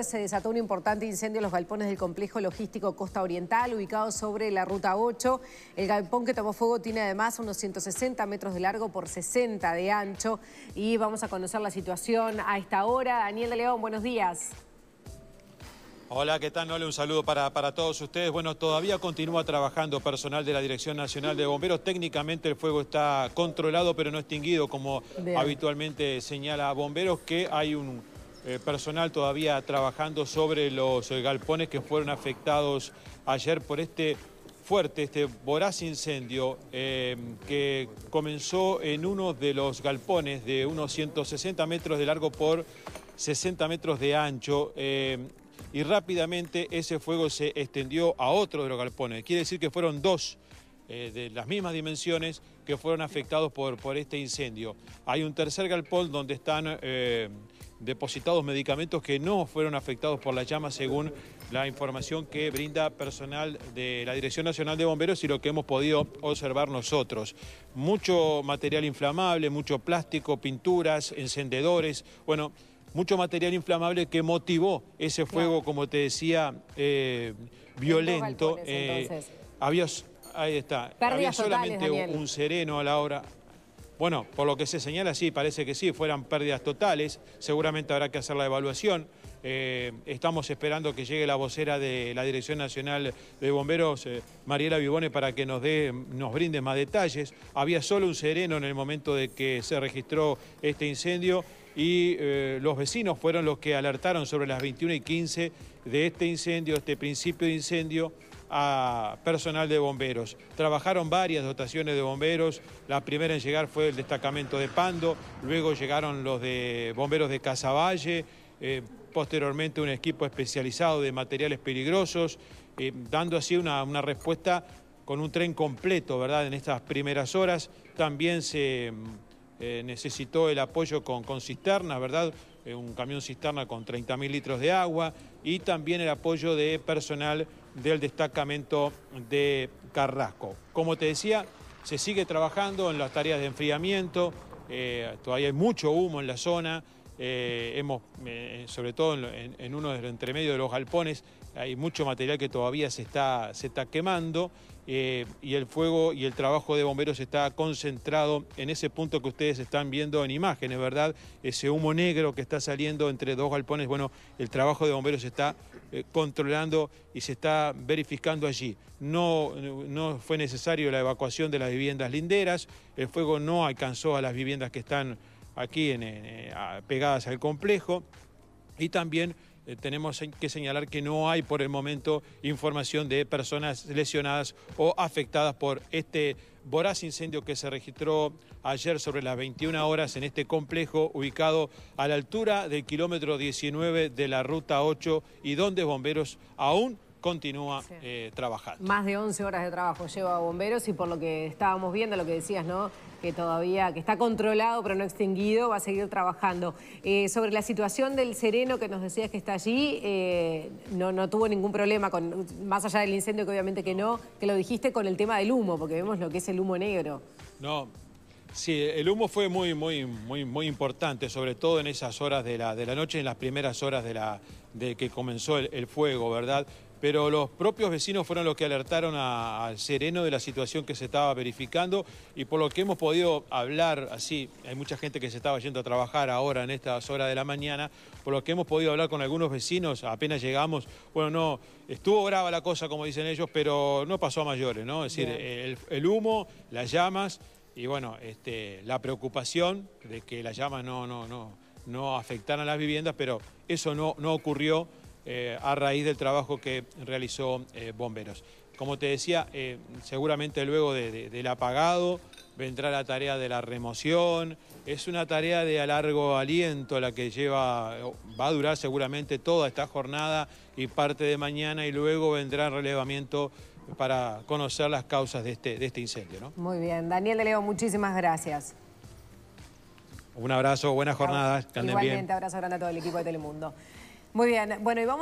Se desató un importante incendio en los galpones del complejo logístico Costa Oriental, ubicado sobre la ruta 8. El galpón que tomó fuego tiene además unos 160 metros de largo por 60 de ancho. Y vamos a conocer la situación a esta hora. Daniel de León, buenos días. Hola, ¿qué tal? Hola, un saludo para, para, todos ustedes. Bueno, todavía continúa trabajando personal de la Dirección Nacional de Bomberos. Técnicamente el fuego está controlado, pero no extinguido, como habitualmente señala Bomberos, que hay un eh, personal todavía trabajando sobre los eh, galpones que fueron afectados ayer por este fuerte, este voraz incendio eh, que comenzó en uno de los galpones de unos 160 metros de largo por 60 metros de ancho. y rápidamente ese fuego se extendió a otro de los galpones. Quiere decir que fueron dos de las mismas dimensiones que fueron afectados por, por este incendio. Hay un tercer galpón donde están depositados medicamentos que no fueron afectados por la llama, según la información que brinda personal de la Dirección Nacional de Bomberos y lo que hemos podido observar nosotros. Mucho material inflamable, mucho plástico, pinturas, encendedores, bueno, mucho material inflamable que motivó ese fuego, como te decía, eh, violento. Eh, había, ahí está, había solamente un sereno a la hora bueno, por lo que se señala, sí, parece que sí, fueran pérdidas totales. Seguramente habrá que hacer la evaluación. Eh, estamos esperando que llegue la vocera de la Dirección Nacional de Bomberos, eh, Mariela Vivone, para que nos, dé, nos brinde más detalles. Había solo un sereno en el momento de que se registró este incendio y eh, los vecinos fueron los que alertaron sobre las 21 y 15 de este incendio, este principio de incendio a personal de bomberos. Trabajaron varias dotaciones de bomberos, la primera en llegar fue el destacamento de Pando, luego llegaron los de bomberos de Casavalle, eh, posteriormente un equipo especializado de materiales peligrosos, eh, dando así una, respuesta con un tren completo, ¿verdad? En estas primeras horas también se eh, necesitó el apoyo con, con cisternas, ¿verdad? un camión cisterna con 30.000 litros de agua y también el apoyo de personal del destacamento de Carrasco. Como te decía, se sigue trabajando en las tareas de enfriamiento, eh, todavía hay mucho humo en la zona, eh, hemos, eh, sobre todo en, uno de los entremedios de los galpones, hay mucho material que todavía se está, se está quemando eh, y el fuego y el trabajo de bomberos está concentrado en ese punto que ustedes están viendo en imágenes, ¿verdad? Ese humo negro que está saliendo entre dos galpones, bueno, el trabajo de bomberos se está controlando y se está verificando allí. No, no fue necesario la evacuación de las viviendas linderas, el fuego no alcanzó a las viviendas que están aquí eh, pegadas al complejo y también eh, tenemos que señalar que no hay por el momento información de personas lesionadas o afectadas por este voraz incendio que se registró ayer sobre las 21 horas en este complejo ubicado a la altura del kilómetro 19 de la ruta 8 y donde bomberos aún continúa eh, trabajando. Más de 11 horas de trabajo lleva bomberos y por lo que estábamos viendo, lo que decías, ¿no? que todavía que está controlado pero no extinguido, va a seguir trabajando. Eh, sobre la situación del sereno que nos decías que está allí, eh, no, no tuvo ningún problema, con, más allá del incendio que obviamente que no, que lo dijiste con el tema del humo, porque vemos lo que es el humo negro. No, Sí, el humo fue muy, muy, muy, muy importante, sobre todo en esas horas de la, de la noche, en las primeras horas de, la, de que comenzó el fuego, ¿verdad? pero los propios vecinos fueron los que alertaron al sereno de la situación que se estaba verificando y por lo que hemos podido hablar, así, hay mucha gente que se estaba yendo a trabajar ahora en estas horas de la mañana, por lo que hemos podido hablar con algunos vecinos, apenas llegamos, bueno, no, estuvo brava la cosa, como dicen ellos, pero no pasó a mayores, ¿no? Es decir, el, humo, las llamas y bueno, este, la preocupación de que las llamas no, no, no, no afectaran a las viviendas, pero eso no, no ocurrió. Eh, a raíz del trabajo que realizó eh, Bomberos. Como te decía, eh, seguramente luego del apagado vendrá la tarea de la remoción. Es una tarea de a largo aliento la que lleva, va a durar seguramente toda esta jornada y parte de mañana y luego vendrá el relevamiento para conocer las causas de este, este incendio. Muy bien. Daniel de Leo, muchísimas gracias. Un abrazo, buenas jornadas. Igualmente, abrazo grande a todo el equipo de Telemundo. Muy bien, bueno, y vamos